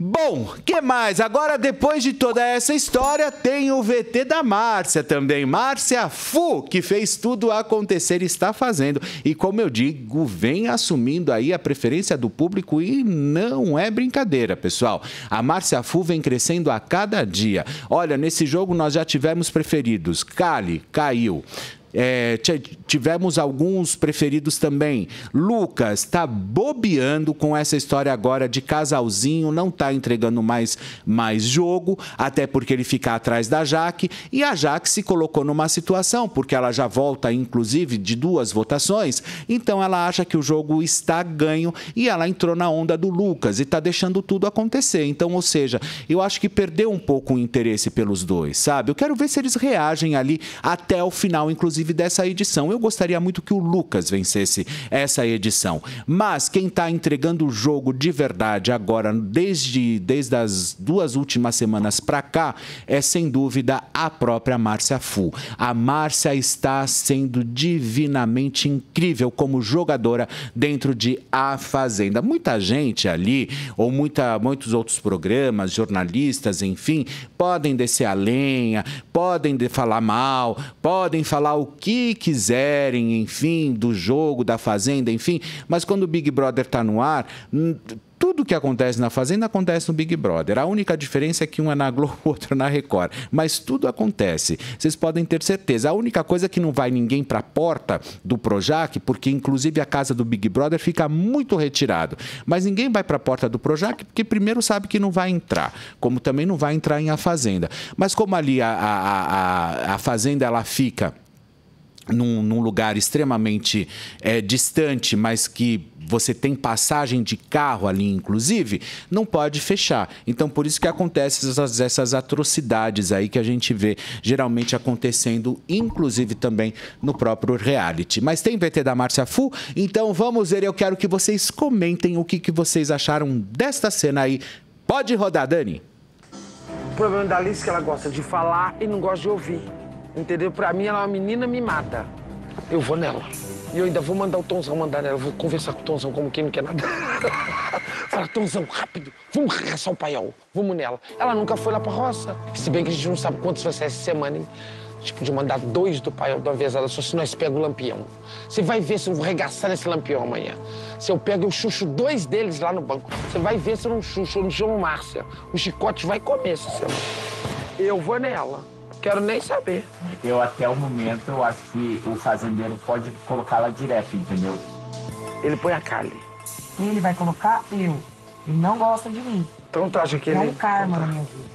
Bom, que mais? Agora, depois de toda essa história, tem o VT da Márcia também. Márcia Fu, que fez tudo acontecer, está fazendo. E como eu digo, vem assumindo aí a preferência do público e não é brincadeira, pessoal. A Márcia Fu vem crescendo a cada dia. Olha, nesse jogo nós já tivemos preferidos. Cali, caiu. É, tivemos alguns preferidos também. Lucas está bobeando com essa história agora de casalzinho, não está entregando mais, mais jogo, até porque ele fica atrás da Jaque. E a Jaque se colocou numa situação, porque ela já volta, inclusive, de duas votações. Então ela acha que o jogo está ganho e ela entrou na onda do Lucas e está deixando tudo acontecer. Então, ou seja, eu acho que perdeu um pouco o interesse pelos dois, sabe? Eu quero ver se eles reagem ali até o final, inclusive inclusive, dessa edição. Eu gostaria muito que o Lucas vencesse essa edição. Mas quem está entregando o jogo de verdade agora, desde, desde as duas últimas semanas para cá, é sem dúvida a própria Márcia Fu. A Márcia está sendo divinamente incrível como jogadora dentro de A Fazenda. Muita gente ali, ou muita, muitos outros programas, jornalistas, enfim, podem descer a lenha, podem falar mal, podem falar o que quiserem, enfim, do jogo, da fazenda, enfim. Mas quando o Big Brother está no ar, tudo que acontece na Fazenda acontece no Big Brother. A única diferença é que um é na Globo, outro na Record. Mas tudo acontece. Vocês podem ter certeza. A única coisa é que não vai ninguém para a porta do Projac, porque inclusive a casa do Big Brother fica muito retirado. Mas ninguém vai para a porta do Projac porque primeiro sabe que não vai entrar, como também não vai entrar em a Fazenda. Mas como ali a, a, a, a Fazenda ela fica num, num lugar extremamente é, distante, mas que você tem passagem de carro ali, inclusive, não pode fechar. Então, por isso que acontecem essas, essas, atrocidades aí que a gente vê geralmente acontecendo, inclusive também no próprio reality. Mas tem VT da Márcia Fu, então vamos ver. Eu quero que vocês comentem o que, que vocês acharam desta cena aí. Pode rodar, Dani. O problema da Alice é que ela gosta de falar e não gosta de ouvir. Entendeu? Pra mim, ela é uma menina mimada. Eu vou nela. E eu ainda vou mandar o Tonzão mandar nela. vou conversar com o Tonzão como quem não quer nada. Fala, Tonzão, rápido. Vamos regaçar o paiol. Vamos nela. Ela nunca foi lá pra roça. Se bem que a gente não sabe quantos vai ser essa semana, hein? A gente podia mandar dois do paiol de uma vez, só se nós pegamos o lampião. Você vai ver se eu vou regaçar nesse lampião amanhã. Se eu pego, eu chucho dois deles lá no banco. Você vai ver se eu não chucho. Eu não chamo Márcia. O chicote vai comer essa semana. Eu vou nela quero nem saber. Eu até o momento eu acho que o fazendeiro pode colocá-la direto, entendeu? Ele põe a Kali. Ele vai colocar eu. Ele não gosta de mim. Então tu acha que ele. É um karma na minha vida.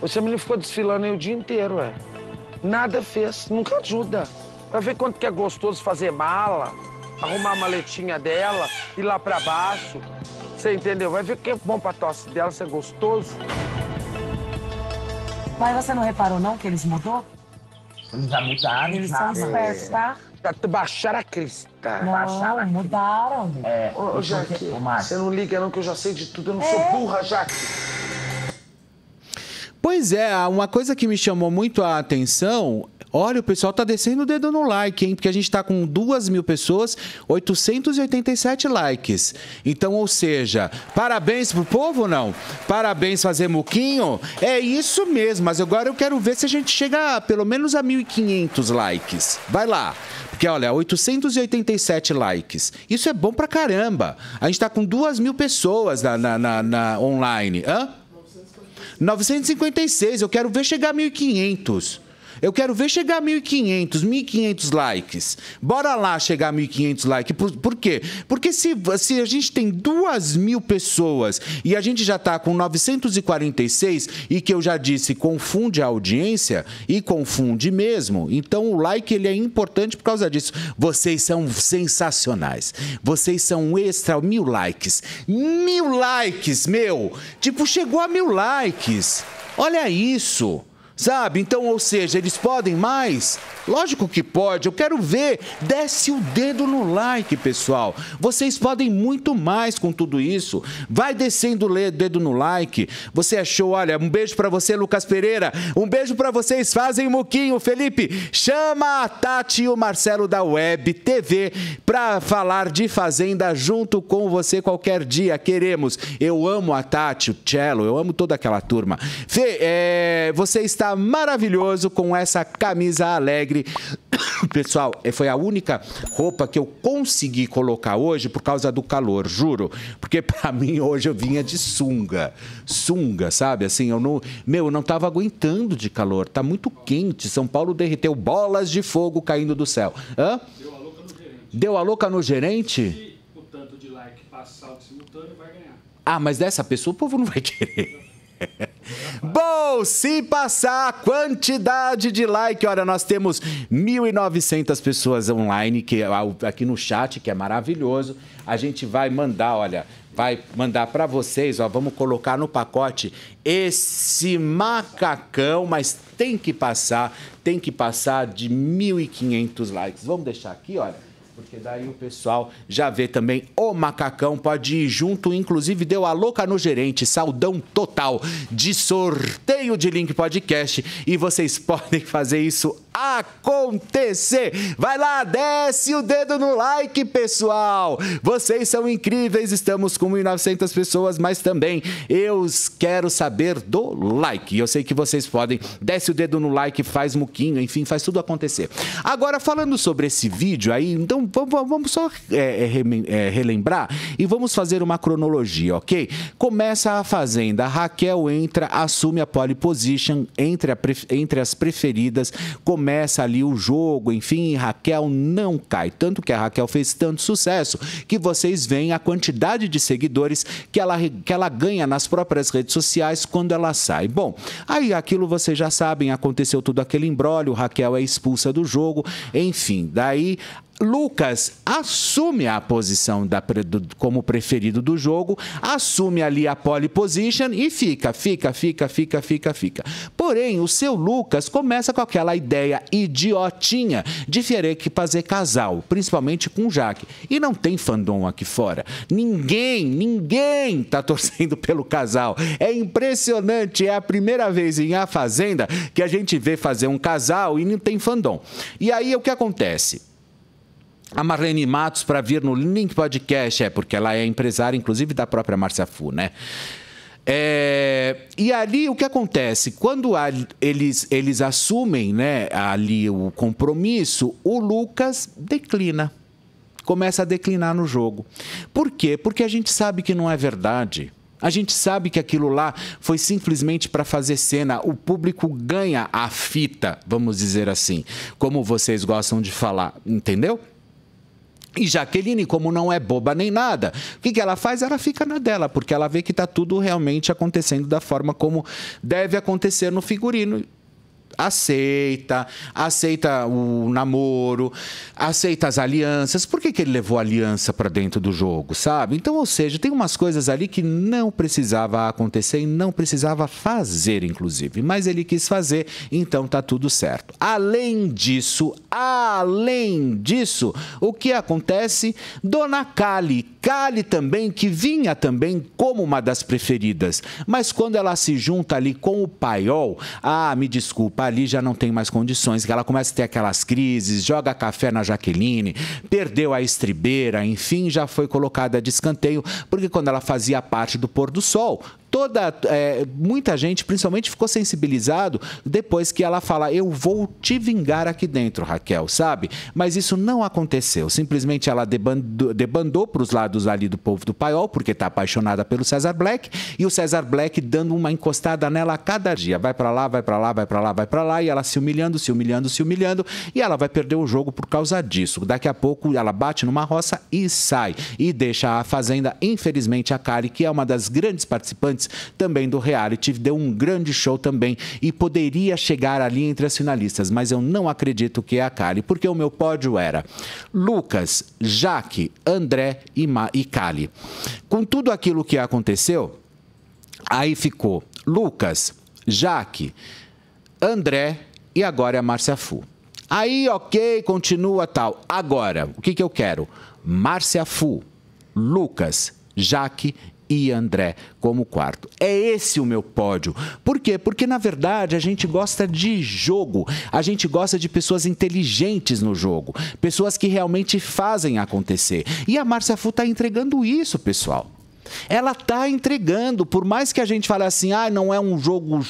Você me ficou desfilando aí o dia inteiro, ué. Nada fez, nunca ajuda. Pra ver quanto que é gostoso fazer mala, arrumar a maletinha dela, ir lá pra baixo. Você entendeu? Vai ver o que é bom pra tosse dela, ser é gostoso. Mas você não reparou não que eles mudou? Eles já mudaram. Eles são espertos, é. tá? Baixaram a crista. Não, Baixaram mudaram. É. Ô, ô Jaque, você não liga não que eu já sei de tudo. Eu não sou é. burra, Jaque. Pois é, uma coisa que me chamou muito a atenção Olha, o pessoal tá descendo o dedo no like, hein? Porque a gente tá com 2 mil pessoas, 887 likes. Então, ou seja, parabéns pro povo, não? Parabéns fazer muquinho? É isso mesmo, mas agora eu quero ver se a gente chega a, pelo menos a 1.500 likes. Vai lá. Porque, olha, 887 likes. Isso é bom pra caramba. A gente tá com 2 mil pessoas na, na, na, na online. Hã? 956, eu quero ver chegar a 1.500. Eu quero ver chegar a 1.500, 1.500 likes. Bora lá chegar a 1.500 likes. Por, por quê? Porque se, se a gente tem 2 mil pessoas e a gente já está com 946 e que eu já disse confunde a audiência e confunde mesmo, então o like ele é importante por causa disso. Vocês são sensacionais. Vocês são extra mil likes. Mil likes, meu! Tipo, chegou a mil likes. Olha isso! Sabe? Então, ou seja, eles podem mais? Lógico que pode. Eu quero ver. Desce o dedo no like, pessoal. Vocês podem muito mais com tudo isso. Vai descendo o dedo no like. Você achou? Olha, um beijo para você, Lucas Pereira. Um beijo para vocês. Fazem muquinho, Felipe. Chama a Tati e o Marcelo da Web TV para falar de fazenda junto com você qualquer dia. Queremos. Eu amo a Tati, o Cello. Eu amo toda aquela turma. Fê, é... você está está maravilhoso com essa camisa alegre. Pessoal, eh, foi a única roupa que eu consegui colocar hoje por causa do calor, juro. Porque para mim hoje eu vinha de sunga. Sunga, sabe? Assim, eu não, meu, eu não tava aguentando de calor. Tá muito quente. São Paulo derreteu bolas de fogo caindo do céu. Hã? Deu a louca no gerente. Deu a louca no gerente? Se o tanto de like passar o simultâneo vai ganhar. Ah, mas dessa pessoa o povo não vai querer. Bom, se passar a quantidade de like, olha, nós temos 1.900 pessoas online que, é aqui no chat, que é maravilhoso. A gente vai mandar, olha, vai mandar para vocês, ó, vamos colocar no pacote esse macacão, mas tem que passar, tem que passar de 1.500 likes. Vamos deixar aqui, olha porque daí o pessoal já vê também o macacão, pode ir junto, inclusive deu a louca no gerente, saudão total de sorteio de link podcast e vocês podem fazer isso acontecer. Vai lá, desce o dedo no like, pessoal. Vocês são incríveis, estamos com 1.900 pessoas, mas também eu quero saber do like. Eu sei que vocês podem, desce o dedo no like, faz muquinho, enfim, faz tudo acontecer. Agora, falando sobre esse vídeo aí, então vamos só é, é, é, relembrar e vamos fazer uma cronologia, ok? Começa a Fazenda, Raquel entra, assume a pole position entre, a, entre as preferidas, começa começa ali o jogo, enfim, Raquel não cai. Tanto que a Raquel fez tanto sucesso que vocês veem a quantidade de seguidores que ela, que ela ganha nas próprias redes sociais quando ela sai. Bom, aí aquilo vocês já sabem, aconteceu tudo aquele embrólio, Raquel é expulsa do jogo, enfim, daí Lucas assume a posição da, como preferido do jogo, assume ali a pole position e fica, fica, fica, fica, fica, fica. Porém, o seu Lucas começa com aquela ideia idiotinha de querer que fazer casal, principalmente com o Jaque. E não tem fandom aqui fora. Ninguém, ninguém tá torcendo pelo casal. É impressionante, é a primeira vez em A Fazenda que a gente vê fazer um casal e não tem fandom. E aí o que acontece? a Marlene Matos para vir no Link Podcast, é, porque ela é empresária, inclusive, da própria Márcia Fu, né? É, e ali o que acontece? Quando a, eles, eles assumem né, ali o compromisso, o Lucas declina. Começa a declinar no jogo. Por quê? Porque a gente sabe que não é verdade. A gente sabe que aquilo lá foi simplesmente para fazer cena. O público ganha a fita, vamos dizer assim, como vocês gostam de falar, entendeu? E Jaqueline, como não é boba nem nada, o que, que ela faz? Ela fica na dela, porque ela vê que está tudo realmente acontecendo da forma como deve acontecer no figurino aceita, aceita o namoro, aceita as alianças. Por que, que ele levou aliança para dentro do jogo, sabe? Então, ou seja, tem umas coisas ali que não precisava acontecer e não precisava fazer, inclusive. Mas ele quis fazer, então tá tudo certo. Além disso, além disso, o que acontece? Dona Kali Cali também, que vinha também como uma das preferidas, mas quando ela se junta ali com o Paiol, ah, me desculpa, ali já não tem mais condições, que ela começa a ter aquelas crises, joga café na Jaqueline, perdeu a estribeira, enfim, já foi colocada de escanteio, porque quando ela fazia parte do pôr do sol, toda é, muita gente, principalmente, ficou sensibilizado depois que ela fala: "Eu vou te vingar aqui dentro, Raquel", sabe? Mas isso não aconteceu. Simplesmente ela debandou, debandou para os lados ali do povo do paiol, porque está apaixonada pelo César Black e o César Black dando uma encostada nela a cada dia. Vai para lá, vai para lá, vai para lá, vai para lá e ela se humilhando, se humilhando, se humilhando e ela vai perder o jogo por causa disso. Daqui a pouco ela bate numa roça e sai e deixa a fazenda, infelizmente, a Kali, que é uma das grandes participantes participantes também do reality, deu um grande show também e poderia chegar ali entre as finalistas, mas eu não acredito que é a Kali, porque o meu pódio era Lucas, Jaque, André e, Ma e Kali. Com tudo aquilo que aconteceu, aí ficou Lucas, Jaque, André e agora é a Márcia Fu. Aí, ok, continua tal. Agora, o que, que eu quero? Márcia Fu, Lucas, Jaque e André como quarto. É esse o meu pódio. Por quê? Porque na verdade a gente gosta de jogo, a gente gosta de pessoas inteligentes no jogo, pessoas que realmente fazem acontecer. E a Márcia Fu está entregando isso, pessoal. Ela está entregando, por mais que a gente fale assim, ah, não é um jogo,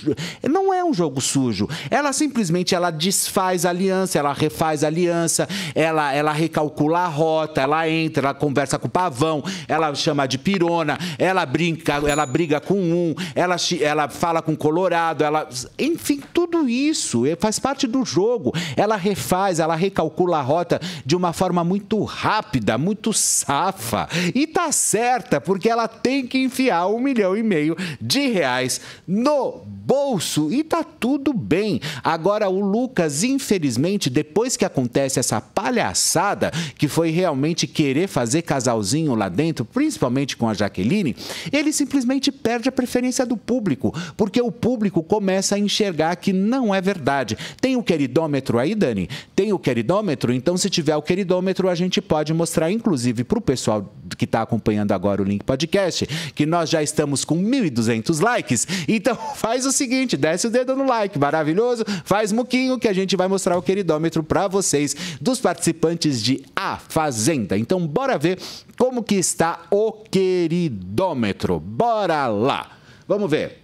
não é um jogo sujo. Ela simplesmente ela desfaz a aliança, ela refaz a aliança, ela ela recalcula a rota, ela entra, ela conversa com o pavão, ela chama de pirona, ela brinca, ela briga com um, ela ela fala com o colorado, ela enfim, tudo isso faz parte do jogo. Ela refaz, ela recalcula a rota de uma forma muito rápida, muito safa. E tá certa, porque ela tem que enfiar um milhão e meio de reais no bolso e tá tudo bem. Agora o Lucas, infelizmente, depois que acontece essa palhaçada que foi realmente querer fazer casalzinho lá dentro, principalmente com a Jaqueline, ele simplesmente perde a preferência do público, porque o público começa a enxergar que não é verdade. Tem o queridômetro aí, Dani? Tem o queridômetro? Então, se tiver o queridômetro, a gente pode mostrar, inclusive, para o pessoal que está acompanhando agora o Link Podcast, podcast, que nós já estamos com 1.200 likes. Então faz o seguinte, desce o dedo no like, maravilhoso, faz muquinho que a gente vai mostrar o queridômetro para vocês dos participantes de A Fazenda. Então bora ver como que está o queridômetro. Bora lá. Vamos ver.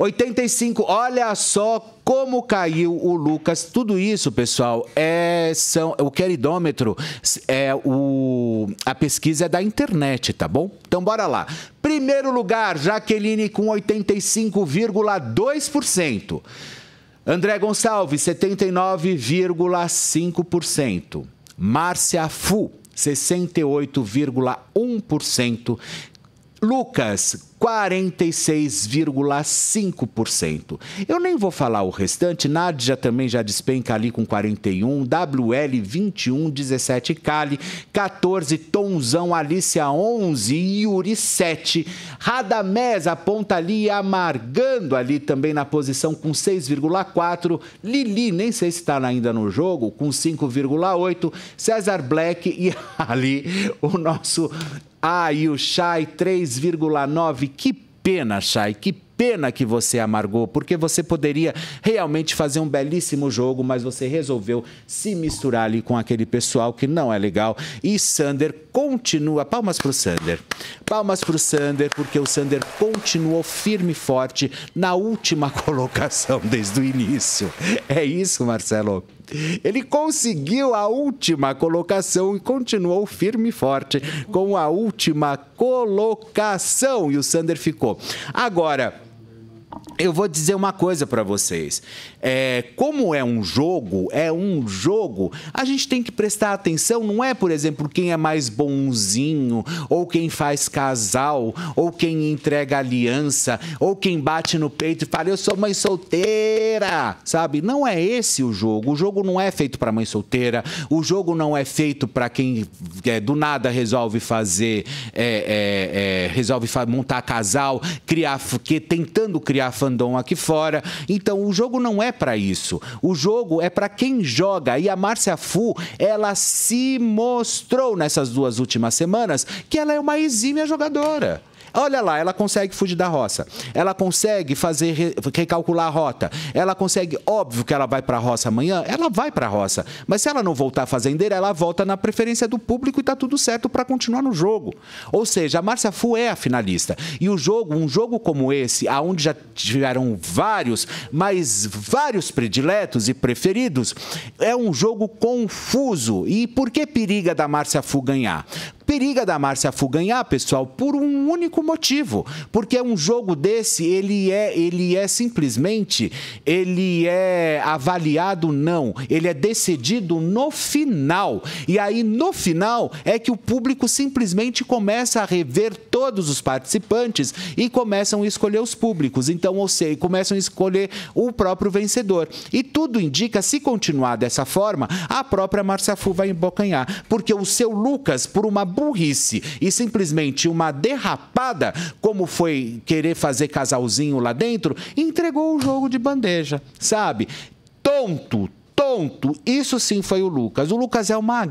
85, olha só como caiu o Lucas. Tudo isso, pessoal, é são o queridômetro é o a pesquisa é da internet, tá bom? Então bora lá. Primeiro lugar, Jaqueline com 85,2%. André Gonçalves, 79,5%. Márcia Fu, 68,1%. Lucas, 46,5%. Eu nem vou falar o restante, Nádia também já despenca ali com 41, WL 21, 17 Cali, 14 Tonzão, Alicia 11 e Yuri 7. Radamés aponta ali amargando ali também na posição com 6,4, Lili, nem sei se está ainda no jogo, com 5,8, César Black e ali o nosso Ayushai 3,9 que pena, Chay, que pena que você amargou, porque você poderia realmente fazer um belíssimo jogo, mas você resolveu se misturar ali com aquele pessoal que não é legal. E Sander continua. Palmas para o Sander. Palmas para o Sander, porque o Sander continuou firme e forte na última colocação desde o início. É isso, Marcelo? Ele conseguiu a última colocação e continuou firme e forte com a última colocação. E o Sander ficou. Agora, eu vou dizer uma coisa para vocês é, como é um jogo, é um jogo, a gente tem que prestar atenção, não é, por exemplo, quem é mais bonzinho, ou quem faz casal, ou quem entrega aliança, ou quem bate no peito e fala, eu sou mãe solteira, sabe? Não é esse o jogo. O jogo não é feito para mãe solteira, o jogo não é feito para quem é, do nada resolve fazer, é, é, é resolve montar casal, criar, que tentando criar fandom aqui fora. Então, o jogo não é é para isso. O jogo é para quem joga. E a Márcia Fu, ela se mostrou nessas duas últimas semanas que ela é uma exímia jogadora. Olha lá, ela consegue fugir da roça. Ela consegue fazer recalcular a rota. Ela consegue, óbvio que ela vai para a roça amanhã, ela vai para a roça. Mas se ela não voltar fazendeira, ela volta na preferência do público e tá tudo certo para continuar no jogo. Ou seja, a Márcia Fu é a finalista. E o jogo, um jogo como esse, aonde já tiveram vários, mas vários prediletos e preferidos, é um jogo confuso. E por que periga da Márcia Fu ganhar? Periga da Márcia Fu ganhar, pessoal, por um único motivo, porque um jogo desse, ele é, ele é simplesmente, ele é avaliado não, ele é decidido no final. E aí no final é que o público simplesmente começa a rever todos os participantes e começam a escolher os públicos. Então, ou seja, começam a escolher o próprio vencedor. E tudo indica, se continuar dessa forma, a própria Márcia Fu vai embocanhar, porque o seu Lucas, por uma burrice e simplesmente uma derrapada, como foi querer fazer casalzinho lá dentro, entregou o jogo de bandeja, sabe? Tonto, tonto. Isso sim foi o Lucas. O Lucas é uma